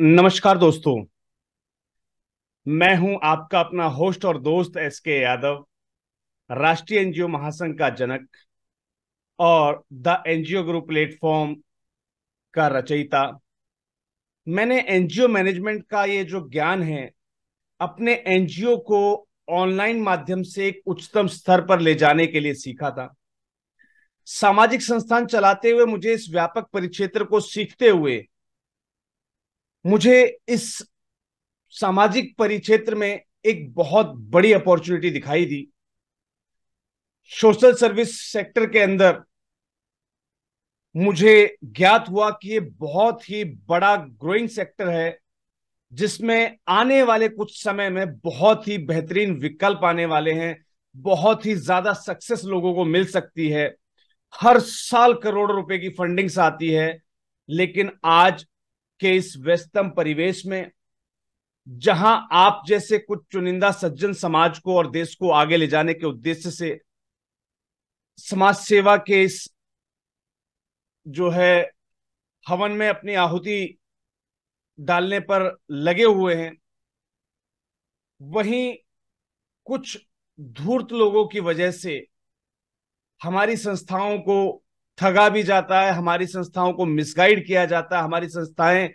नमस्कार दोस्तों मैं हूं आपका अपना होस्ट और दोस्त एस के यादव राष्ट्रीय एनजीओ महासंघ का जनक और द एनजीओ ग्रुप प्लेटफॉर्म का रचयिता मैंने एनजीओ मैनेजमेंट का ये जो ज्ञान है अपने एनजीओ को ऑनलाइन माध्यम से एक उच्चतम स्तर पर ले जाने के लिए सीखा था सामाजिक संस्थान चलाते हुए मुझे इस व्यापक परिक्षेत्र को सीखते हुए मुझे इस सामाजिक परिक्षेत्र में एक बहुत बड़ी अपॉर्चुनिटी दिखाई दी सोशल सर्विस सेक्टर के अंदर मुझे ज्ञात हुआ कि ये बहुत ही बड़ा ग्रोइंग सेक्टर है जिसमें आने वाले कुछ समय में बहुत ही बेहतरीन विकल्प आने वाले हैं बहुत ही ज्यादा सक्सेस लोगों को मिल सकती है हर साल करोड़ रुपए की फंडिंग्स आती है लेकिन आज के इस व्यस्तम परिवेश में जहां आप जैसे कुछ चुनिंदा सज्जन समाज को और देश को आगे ले जाने के उद्देश्य से समाज सेवा के इस जो है हवन में अपनी आहुति डालने पर लगे हुए हैं वहीं कुछ धूर्त लोगों की वजह से हमारी संस्थाओं को ठगा भी जाता है हमारी संस्थाओं को मिसगाइड किया जाता है हमारी संस्थाएं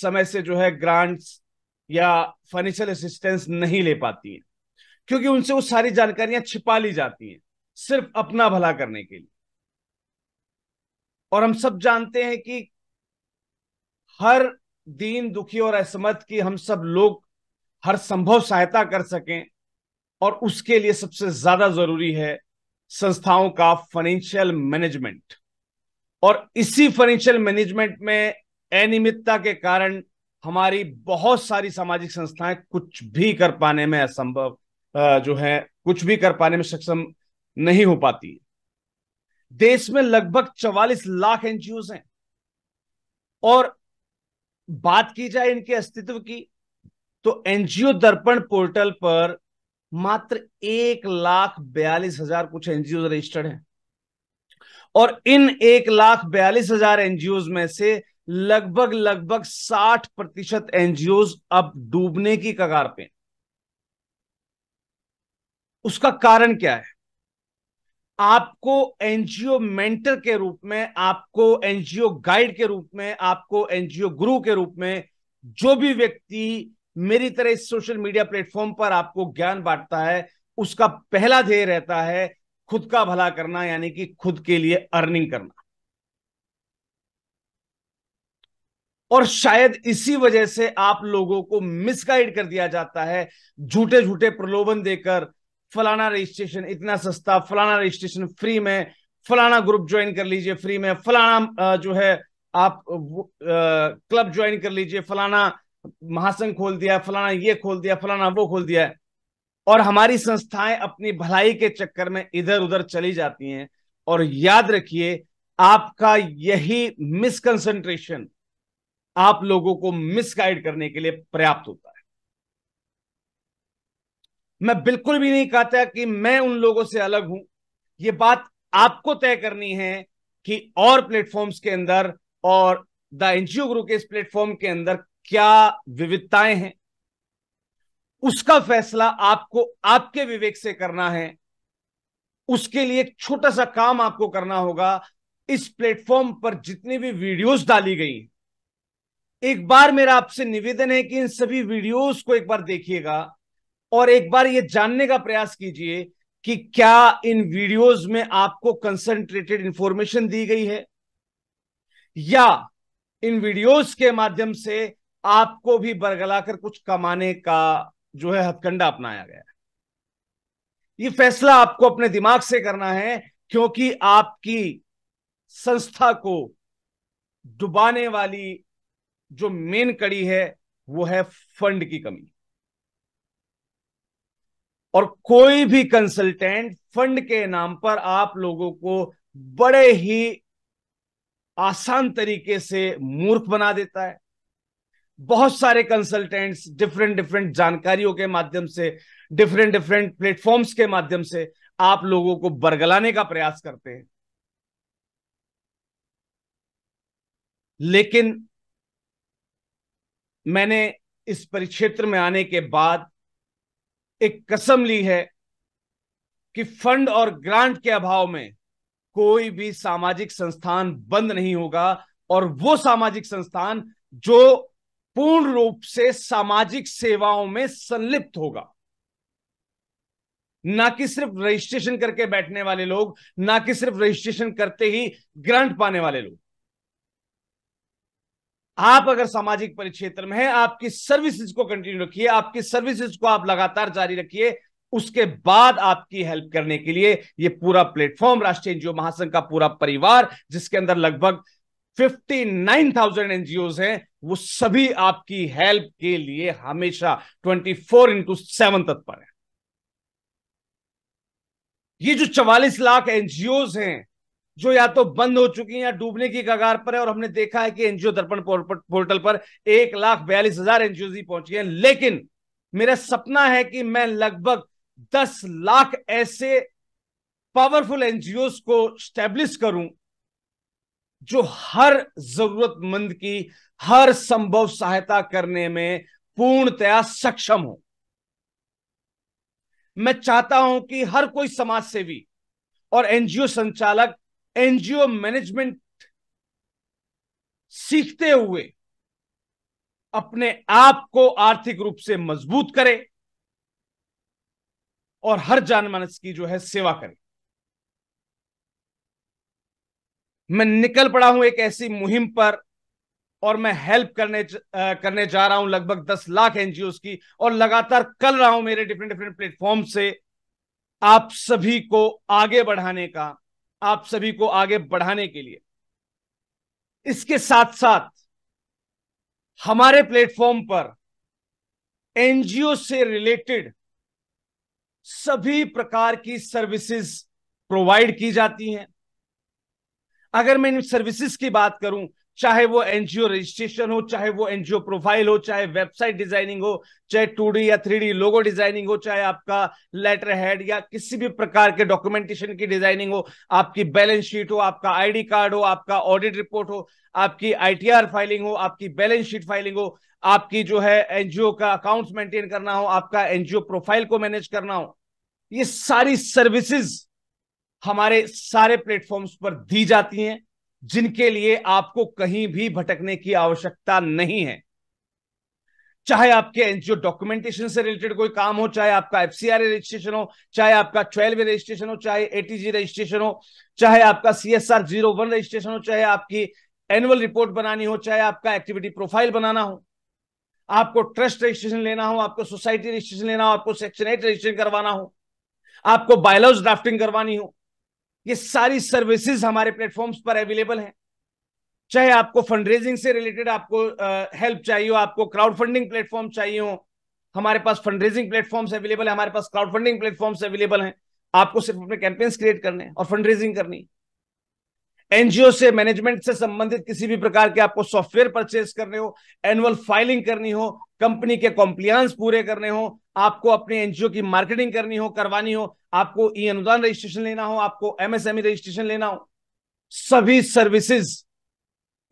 समय से जो है ग्रांट्स या फाइनेंशियल असिस्टेंस नहीं ले पाती हैं क्योंकि उनसे वो सारी जानकारियां छिपा ली जाती हैं सिर्फ अपना भला करने के लिए और हम सब जानते हैं कि हर दीन दुखी और असमर्थ की हम सब लोग हर संभव सहायता कर सकें और उसके लिए सबसे ज्यादा जरूरी है संस्थाओं का फाइनेंशियल मैनेजमेंट और इसी फाइनेंशियल मैनेजमेंट में अनियमितता के कारण हमारी बहुत सारी सामाजिक संस्थाएं कुछ भी कर पाने में असंभव जो है कुछ भी कर पाने में सक्षम नहीं हो पाती देश में लगभग 44 लाख एनजीओ हैं और बात की जाए इनके अस्तित्व की तो एनजीओ दर्पण पोर्टल पर मात्र एक लाख बयालीस हजार कुछ एनजीओ रजिस्टर्ड हैं और इन एक लाख बयालीस हजार एनजीओ में से लगभग लगभग साठ प्रतिशत एनजीओ अब डूबने की कगार पे उसका कारण क्या है आपको एनजीओ मेंटर के रूप में आपको एनजीओ गाइड के रूप में आपको एनजीओ गुरु के रूप में जो भी व्यक्ति मेरी तरह इस सोशल मीडिया प्लेटफॉर्म पर आपको ज्ञान बांटता है उसका पहला ध्येय रहता है खुद का भला करना यानी कि खुद के लिए अर्निंग करना और शायद इसी वजह से आप लोगों को मिसगाइड कर दिया जाता है झूठे झूठे प्रलोभन देकर फलाना रजिस्ट्रेशन इतना सस्ता फलाना रजिस्ट्रेशन फ्री में फलाना ग्रुप ज्वाइन कर लीजिए फ्री में फलाना जो है आप क्लब ज्वाइन कर लीजिए फलाना महासंघ खोल दिया फलाना ये खोल दिया फलाना वो खोल दिया और हमारी संस्थाएं अपनी भलाई के चक्कर में इधर उधर चली जाती हैं और याद रखिए आपका यही मिसकंसंट्रेशन आप लोगों को मिसगाइड करने के लिए पर्याप्त होता है मैं बिल्कुल भी नहीं कहता कि मैं उन लोगों से अलग हूं ये बात आपको तय करनी है कि और प्लेटफॉर्म्स के अंदर और द एनजीओ ग्रुप के इस प्लेटफॉर्म के अंदर क्या विविधताएं हैं उसका फैसला आपको आपके विवेक से करना है उसके लिए एक छोटा सा काम आपको करना होगा इस प्लेटफॉर्म पर जितनी भी वीडियोस डाली गई एक बार मेरा आपसे निवेदन है कि इन सभी वीडियोस को एक बार देखिएगा और एक बार ये जानने का प्रयास कीजिए कि क्या इन वीडियोस में आपको कंसंट्रेटेड इंफॉर्मेशन दी गई है या इन वीडियोस के माध्यम से आपको भी बरगलाकर कुछ कमाने का जो है हथकंडा अपनाया गया ये फैसला आपको अपने दिमाग से करना है क्योंकि आपकी संस्था को डुबाने वाली जो मेन कड़ी है वो है फंड की कमी और कोई भी कंसल्टेंट फंड के नाम पर आप लोगों को बड़े ही आसान तरीके से मूर्ख बना देता है बहुत सारे कंसल्टेंट्स डिफरेंट डिफरेंट जानकारियों के माध्यम से डिफरेंट डिफरेंट प्लेटफॉर्म्स के माध्यम से आप लोगों को बरगलाने का प्रयास करते हैं लेकिन मैंने इस परिक्षेत्र में आने के बाद एक कसम ली है कि फंड और ग्रांट के अभाव में कोई भी सामाजिक संस्थान बंद नहीं होगा और वो सामाजिक संस्थान जो पूर्ण रूप से सामाजिक सेवाओं में संलिप्त होगा ना कि सिर्फ रजिस्ट्रेशन करके बैठने वाले लोग ना कि सिर्फ रजिस्ट्रेशन करते ही ग्रांट पाने वाले लोग आप अगर सामाजिक परिक्षेत्र में हैं आपकी सर्विसेज को कंटिन्यू रखिए आपकी सर्विसेज को आप लगातार जारी रखिए उसके बाद आपकी हेल्प करने के लिए यह पूरा प्लेटफॉर्म राष्ट्रीय एनजीओ महासंघ का पूरा परिवार जिसके अंदर लगभग फिफ्टी नाइन थाउजेंड एनजीओ हैं वो सभी आपकी हेल्प के लिए हमेशा ट्वेंटी फोर इंटू सेवन तत्पर है ये जो चवालीस लाख एनजीओ हैं जो या तो बंद हो चुकी हैं या डूबने की कगार पर है और हमने देखा है कि एनजीओ दर्पण पोर्टल पर एक लाख बयालीस हजार एनजीओ ही पहुंची हैं लेकिन मेरा सपना है कि मैं लगभग दस लाख ऐसे पावरफुल एनजीओ को स्टैब्लिश करूं जो हर जरूरतमंद की हर संभव सहायता करने में पूर्णतया सक्षम हो मैं चाहता हूं कि हर कोई समाज सेवी और एनजीओ संचालक एनजीओ मैनेजमेंट सीखते हुए अपने आप को आर्थिक रूप से मजबूत करे और हर जानमानस की जो है सेवा करे मैं निकल पड़ा हूं एक ऐसी मुहिम पर और मैं हेल्प करने आ, करने जा रहा हूं लगभग दस लाख एनजीओ की और लगातार कर रहा हूं मेरे डिफरेंट डिफरेंट प्लेटफॉर्म से आप सभी को आगे बढ़ाने का आप सभी को आगे बढ़ाने के लिए इसके साथ साथ हमारे प्लेटफॉर्म पर एनजीओ से रिलेटेड सभी प्रकार की सर्विसेज प्रोवाइड की जाती हैं अगर मैं इन सर्विसेज की बात करूं चाहे वो एनजीओ रजिस्ट्रेशन हो चाहे वो एनजीओ प्रोफाइल हो चाहे वेबसाइट डिजाइनिंग हो चाहे टू या थ्री लोगो डिजाइनिंग हो चाहे आपका लेटर हेड या किसी भी प्रकार के डॉक्यूमेंटेशन की डिजाइनिंग हो आपकी बैलेंस शीट हो आपका आईडी कार्ड हो आपका ऑडिट रिपोर्ट हो आपकी आईटीआर फाइलिंग हो आपकी बैलेंस शीट फाइलिंग हो आपकी जो है एनजीओ का अकाउंट्स मेंटेन करना हो आपका एनजीओ प्रोफाइल को मैनेज करना हो ये सारी सर्विसेज हमारे सारे प्लेटफॉर्म्स पर दी जाती हैं जिनके लिए आपको कहीं भी भटकने की आवश्यकता नहीं है चाहे आपके एनजीओ डॉक्यूमेंटेशन से रिलेटेड कोई काम हो चाहे आपका एफसीआर रजिस्ट्रेशन हो चाहे आपका ट्वेल्व रजिस्ट्रेशन हो चाहे एटीजी रजिस्ट्रेशन हो चाहे आपका सीएसआर जीरो वन रजिस्ट्रेशन हो चाहे आपकी एनुअल रिपोर्ट बनानी हो चाहे आपका एक्टिविटी प्रोफाइल बनाना हो आपको ट्रस्ट रजिस्ट्रेशन लेना हो आपको सोसाइटी रजिस्ट्रेशन लेना हो आपको सेक्शन एट रजिस्ट्रेशन करवाना हो आपको बायोलॉज ड्राफ्टिंग करवानी हो ये सारी सर्विसेज हमारे प्लेटफॉर्म्स पर अवेलेबल हैं चाहे आपको फंड रेजिंग से रिलेटेड आपको हेल्प uh, चाहिए हो आपको क्राउड फंडिंग प्लेटफॉर्म चाहिए हो हमारे पास फंड रेजिंग प्लेटफॉर्म्स अवेलेबल है हमारे पास क्राउड फंडिंग प्लेटफॉर्म्स अवेलेबल हैं आपको सिर्फ अपने कैंपेन्स क्रिएट करने और फंड रेजिंग करनी एनजीओ से मैनेजमेंट से संबंधित किसी भी प्रकार के आपको सॉफ्टवेयर परचेज करने हो एनुअल फाइलिंग करनी हो कंपनी के कॉम्प्लियंस पूरे करने हो आपको अपने एनजीओ की मार्केटिंग करनी हो करवानी हो आपको ई अनुदान रजिस्ट्रेशन लेना हो आपको एमएसएमई रजिस्ट्रेशन लेना हो सभी सर्विसेज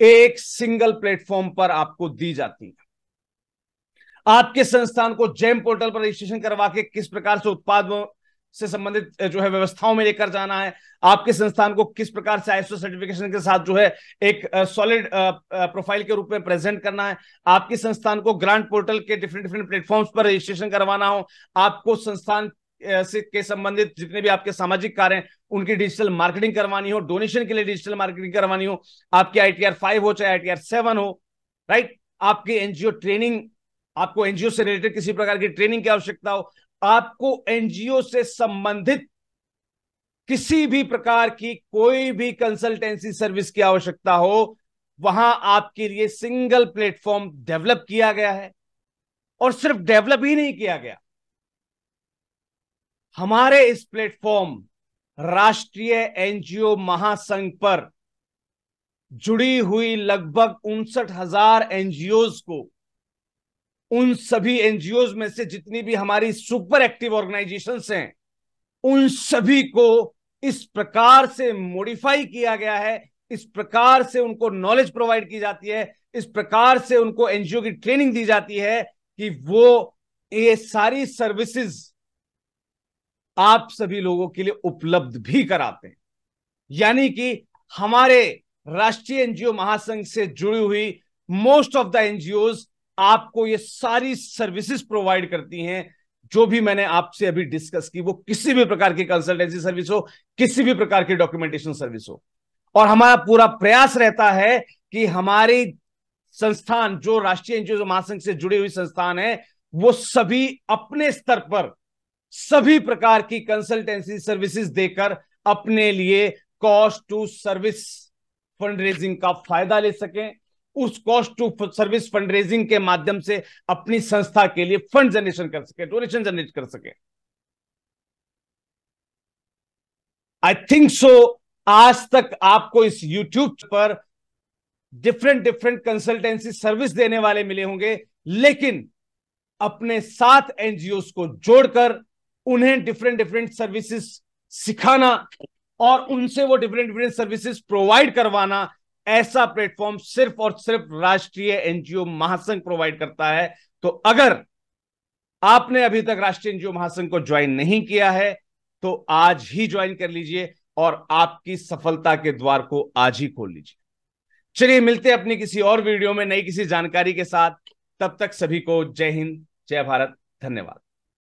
एक सिंगल प्लेटफॉर्म पर आपको दी जाती है आपके संस्थान को जेम पोर्टल पर रजिस्ट्रेशन करवा के किस प्रकार से उत्पाद से संबंधित जो है व्यवस्थाओं में लेकर जाना है आपके संस्थान को किस प्रकार से आईएसओ सर्टिफिकेशन के साथ जो है एक सॉलिड प्रोफाइल के रूप में प्रेजेंट करना है आपके संस्थान को ग्रांट पोर्टल के डिफरेंट डिफरेंट प्लेटफॉर्म्स पर रजिस्ट्रेशन करवाना हो आपको संस्थान से के संबंधित जितने भी आपके सामाजिक कार्य हैं उनकी डिजिटल मार्केटिंग करवानी हो डोनेशन के लिए डिजिटल मार्केटिंग करवानी हो आपके आई फाइव हो चाहे आई सेवन हो राइट आपके एनजीओ ट्रेनिंग आपको एनजीओ से रिलेटेड किसी प्रकार की ट्रेनिंग की आवश्यकता हो आपको एनजीओ से संबंधित किसी भी प्रकार की कोई भी कंसल्टेंसी सर्विस की आवश्यकता हो वहां आपके लिए सिंगल प्लेटफॉर्म डेवलप किया गया है और सिर्फ डेवलप ही नहीं किया गया हमारे इस प्लेटफॉर्म राष्ट्रीय एनजीओ महासंघ पर जुड़ी हुई लगभग उनसठ हजार एनजीओ को उन सभी एनजीओ में से जितनी भी हमारी सुपर एक्टिव ऑर्गेनाइजेशन हैं उन सभी को इस प्रकार से मॉडिफाई किया गया है इस प्रकार से उनको नॉलेज प्रोवाइड की जाती है इस प्रकार से उनको एनजीओ की ट्रेनिंग दी जाती है कि वो ये सारी सर्विसेज आप सभी लोगों के लिए उपलब्ध भी कराते हैं यानी कि हमारे राष्ट्रीय एनजीओ महासंघ से जुड़ी हुई मोस्ट ऑफ द एनजीओज आपको ये सारी सर्विसेज प्रोवाइड करती हैं जो भी मैंने आपसे अभी डिस्कस की वो किसी भी प्रकार की कंसल्टेंसी सर्विस हो किसी भी प्रकार की डॉक्यूमेंटेशन सर्विस हो और हमारा पूरा प्रयास रहता है कि हमारी संस्थान जो राष्ट्रीय एनजीओ महासंघ से जुड़ी हुई संस्थान है वो सभी अपने स्तर पर सभी प्रकार की कंसल्टेंसी सर्विसेज देकर अपने लिए cost to service fund raising का फायदा ले सकें उस cost to service fund raising के माध्यम से अपनी संस्था के लिए फंड जनरेशन कर सके डोनेशन जनरेट कर सके आई थिंक सो आज तक आपको इस यूट्यूब पर डिफरेंट डिफरेंट कंसल्टेंसी सर्विस देने वाले मिले होंगे लेकिन अपने सात एनजीओ को जोड़कर उन्हें डिफरेंट डिफरेंट सर्विसेज सिखाना और उनसे वो डिफरेंट डिफरेंट सर्विसेज प्रोवाइड करवाना ऐसा प्लेटफॉर्म सिर्फ और सिर्फ राष्ट्रीय एनजीओ महासंघ प्रोवाइड करता है तो अगर आपने अभी तक राष्ट्रीय एनजीओ महासंघ को ज्वाइन नहीं किया है तो आज ही ज्वाइन कर लीजिए और आपकी सफलता के द्वार को आज ही खोल लीजिए चलिए मिलते हैं अपनी किसी और वीडियो में नई किसी जानकारी के साथ तब तक सभी को जय हिंद जय भारत धन्यवाद